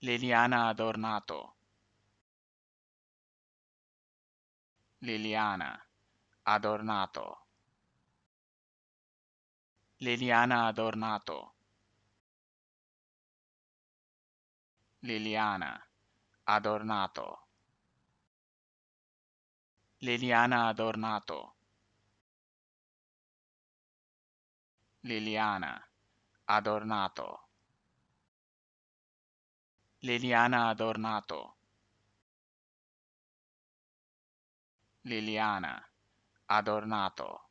Liliana Adornato Liliana Adornato Liliana Adornato Liliana Adornato Liliana Adornato Liliana Adornato Liliana Adornato Liliana Adornato